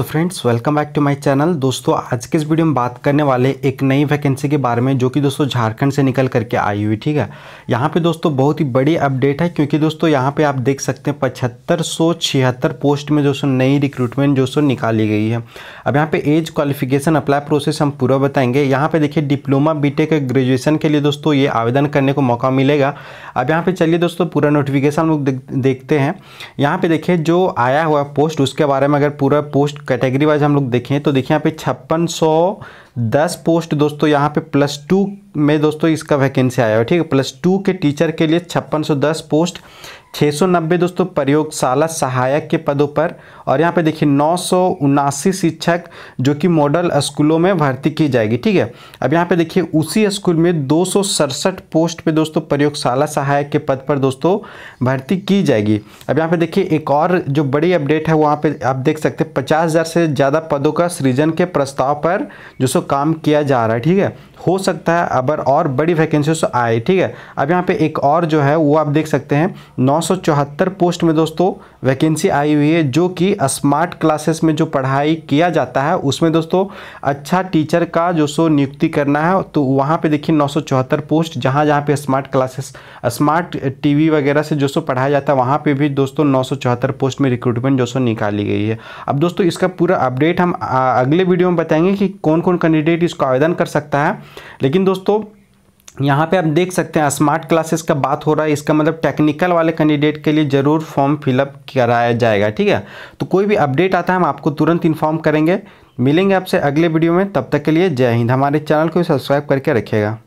तो friends welcome back to my channel दोस्तों आज के इस वीडियो में बात करने वाले एक नई वैकेंसी के बारे में जो कि दोस्तों झारखंड से निकल करके आई हुई ठीक है यहाँ पे दोस्तों बहुत ही बड़ी अपडेट है क्योंकि दोस्तों यहाँ पे आप देख सकते हैं पचहत्तर सौ छिहत्तर पोस्ट में जो सो नई रिक्रूटमेंट जो सो निकाली गई है अब यहाँ पर एज क्वालिफिकेशन अप्लाई प्रोसेस हम पूरा बताएंगे यहाँ पर देखिए डिप्लोमा बी टेक ग्रेजुएशन के लिए दोस्तों ये आवेदन करने को मौका मिलेगा अब यहाँ पर चलिए दोस्तों पूरा नोटिफिकेशन लोग देखते हैं यहाँ पर देखिए जो आया हुआ पोस्ट उसके बारे में अगर पूरा पोस्ट कैटेगरी वाइज हम लोग देखें तो देखिए यहाँ पे छप्पन सौ दस पोस्ट दोस्तों यहाँ पे प्लस टू में दोस्तों इसका वैकेंसी आया है ठीक है प्लस टू के टीचर के लिए छप्पन सौ दस पोस्ट छः सौ नब्बे दोस्तों प्रयोगशाला सहायक के पदों पर और यहाँ पे देखिए नौ सौ उनासी शिक्षक जो कि मॉडल स्कूलों में भर्ती की जाएगी ठीक है अब यहाँ पे देखिए उसी स्कूल में दो सौ सड़सठ पोस्ट पे दोस्तों प्रयोगशाला सहायक के पद पर दोस्तों भर्ती की जाएगी अब यहाँ पे देखिए एक और जो बड़ी अपडेट है वहाँ पर आप देख सकते हैं पचास से ज़्यादा पदों का सृजन के प्रस्ताव पर जो सो सो तो काम किया जा रहा है ठीक है हो सकता है अब और बड़ी वैकेंसीज तो आए ठीक है अब यहाँ पे एक और जो है वो आप देख सकते हैं नौ पोस्ट में दोस्तों वैकेंसी आई हुई है जो कि स्मार्ट क्लासेस में जो पढ़ाई किया जाता है उसमें दोस्तों अच्छा टीचर का जो सो नियुक्ति करना है तो वहाँ पे देखिए नौ पोस्ट जहाँ जहाँ पे स्मार्ट क्लासेस स्मार्ट टीवी वगैरह से जो सो पढ़ाया जाता है वहाँ पर भी दोस्तों नौ पोस्ट में रिक्रूटमेंट जो सो निकाली गई है अब दोस्तों इसका पूरा अपडेट हम अगले वीडियो में बताएंगे कि कौन कौन कैंडिडेट इसको आवेदन कर सकता है लेकिन दोस्तों यहाँ पे आप देख सकते हैं स्मार्ट क्लासेस का बात हो रहा है इसका मतलब टेक्निकल वाले कैंडिडेट के लिए ज़रूर फॉर्म फिलअप कराया जाएगा ठीक है तो कोई भी अपडेट आता है हम आपको तुरंत इन्फॉर्म करेंगे मिलेंगे आपसे अगले वीडियो में तब तक के लिए जय हिंद हमारे चैनल को सब्सक्राइब करके रखिएगा